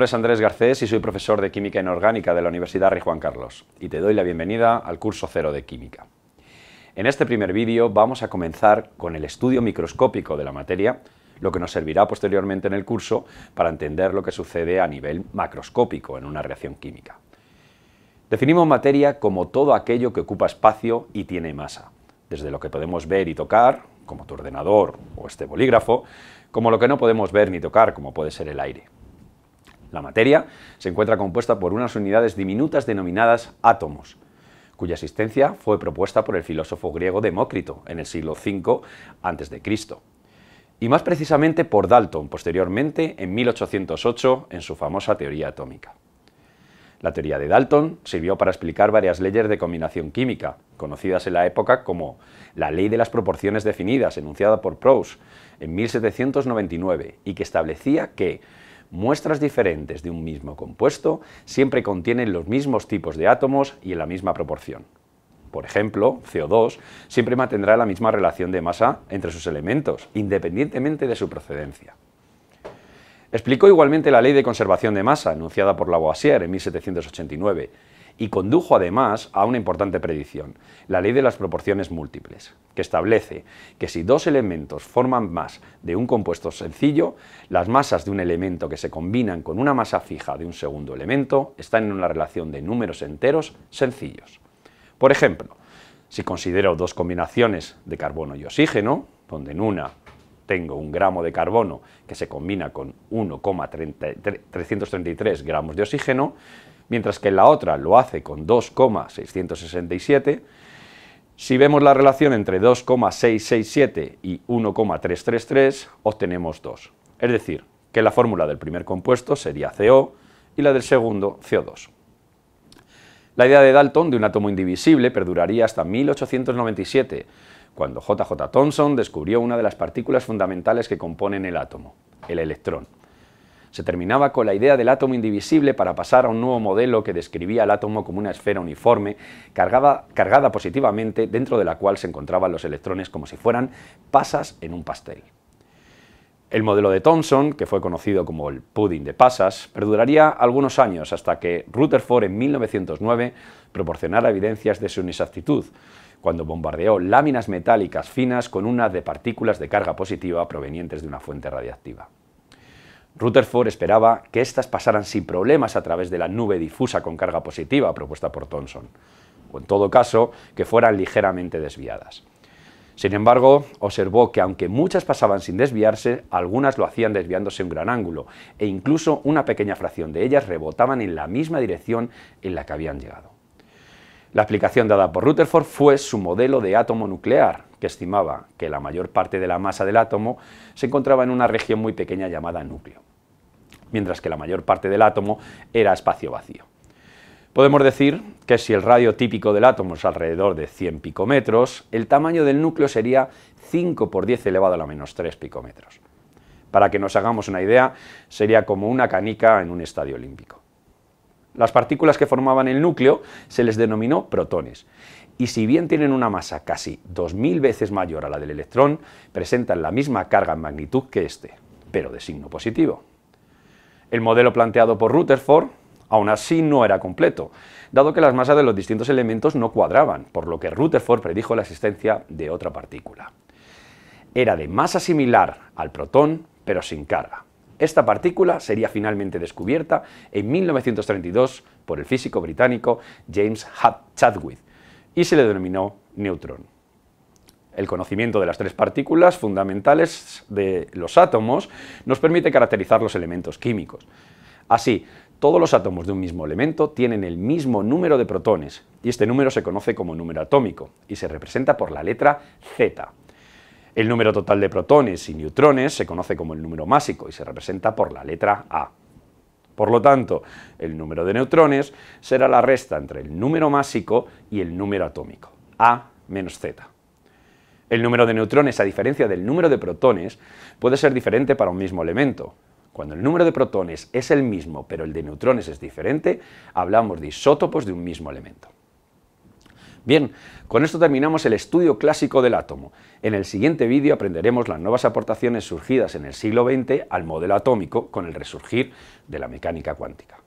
nombre es Andrés Garcés y soy profesor de Química Inorgánica de la Universidad Rey Juan Carlos y te doy la bienvenida al curso cero de Química. En este primer vídeo vamos a comenzar con el estudio microscópico de la materia, lo que nos servirá posteriormente en el curso para entender lo que sucede a nivel macroscópico en una reacción química. Definimos materia como todo aquello que ocupa espacio y tiene masa, desde lo que podemos ver y tocar, como tu ordenador o este bolígrafo, como lo que no podemos ver ni tocar, como puede ser el aire. La materia se encuentra compuesta por unas unidades diminutas denominadas átomos, cuya existencia fue propuesta por el filósofo griego Demócrito en el siglo V a.C., y más precisamente por Dalton posteriormente en 1808 en su famosa teoría atómica. La teoría de Dalton sirvió para explicar varias leyes de combinación química, conocidas en la época como la ley de las proporciones definidas, enunciada por Proust en 1799, y que establecía que muestras diferentes de un mismo compuesto siempre contienen los mismos tipos de átomos y en la misma proporción. Por ejemplo, CO2 siempre mantendrá la misma relación de masa entre sus elementos, independientemente de su procedencia. Explicó igualmente la ley de conservación de masa, anunciada por Lavoisier en 1789, y condujo además a una importante predicción, la ley de las proporciones múltiples, que establece que si dos elementos forman más de un compuesto sencillo, las masas de un elemento que se combinan con una masa fija de un segundo elemento están en una relación de números enteros sencillos. Por ejemplo, si considero dos combinaciones de carbono y oxígeno, donde en una tengo un gramo de carbono que se combina con 1,333 gramos de oxígeno, mientras que en la otra lo hace con 2,667. Si vemos la relación entre 2,667 y 1,333, obtenemos 2. Es decir, que la fórmula del primer compuesto sería CO y la del segundo CO2. La idea de Dalton de un átomo indivisible perduraría hasta 1897, cuando JJ Thomson descubrió una de las partículas fundamentales que componen el átomo, el electrón. Se terminaba con la idea del átomo indivisible para pasar a un nuevo modelo que describía el átomo como una esfera uniforme, cargada, positivamente, dentro de la cual se encontraban los electrones como si fueran pasas en un pastel. El modelo de Thomson, que fue conocido como el pudding de pasas, perduraría algunos años hasta que Rutherford en 1909 proporcionara evidencias de su inexactitud, cuando bombardeó láminas metálicas finas con una de partículas de carga positiva provenientes de una fuente radiactiva. Rutherford esperaba que éstas pasaran sin problemas a través de la nube difusa con carga positiva propuesta por Thomson, o en todo caso, que fueran ligeramente desviadas. Sin embargo, observó que aunque muchas pasaban sin desviarse, algunas lo hacían desviándose un gran ángulo, e incluso una pequeña fracción de ellas rebotaban en la misma dirección en la que habían llegado. La explicación dada por Rutherford fue su modelo de átomo nuclear, que estimaba que la mayor parte de la masa del átomo se encontraba en una región muy pequeña llamada núcleo mientras que la mayor parte del átomo era espacio vacío. Podemos decir que si el radio típico del átomo es alrededor de 100 picómetros, el tamaño del núcleo sería 5 por 10 elevado a la menos 3 picómetros. Para que nos hagamos una idea, sería como una canica en un estadio olímpico. Las partículas que formaban el núcleo se les denominó protones, y si bien tienen una masa casi 2.000 veces mayor a la del electrón, presentan la misma carga en magnitud que este, pero de signo positivo. El modelo planteado por Rutherford aún así no era completo, dado que las masas de los distintos elementos no cuadraban, por lo que Rutherford predijo la existencia de otra partícula. Era de masa similar al protón, pero sin carga. Esta partícula sería finalmente descubierta en 1932 por el físico británico James Chadwick y se le denominó neutrón. El conocimiento de las tres partículas fundamentales de los átomos nos permite caracterizar los elementos químicos. Así, todos los átomos de un mismo elemento tienen el mismo número de protones, y este número se conoce como número atómico, y se representa por la letra Z. El número total de protones y neutrones se conoce como el número másico, y se representa por la letra A. Por lo tanto, el número de neutrones será la resta entre el número másico y el número atómico, A menos Z. El número de neutrones, a diferencia del número de protones, puede ser diferente para un mismo elemento. Cuando el número de protones es el mismo, pero el de neutrones es diferente, hablamos de isótopos de un mismo elemento. Bien, con esto terminamos el estudio clásico del átomo. En el siguiente vídeo aprenderemos las nuevas aportaciones surgidas en el siglo XX al modelo atómico con el resurgir de la mecánica cuántica.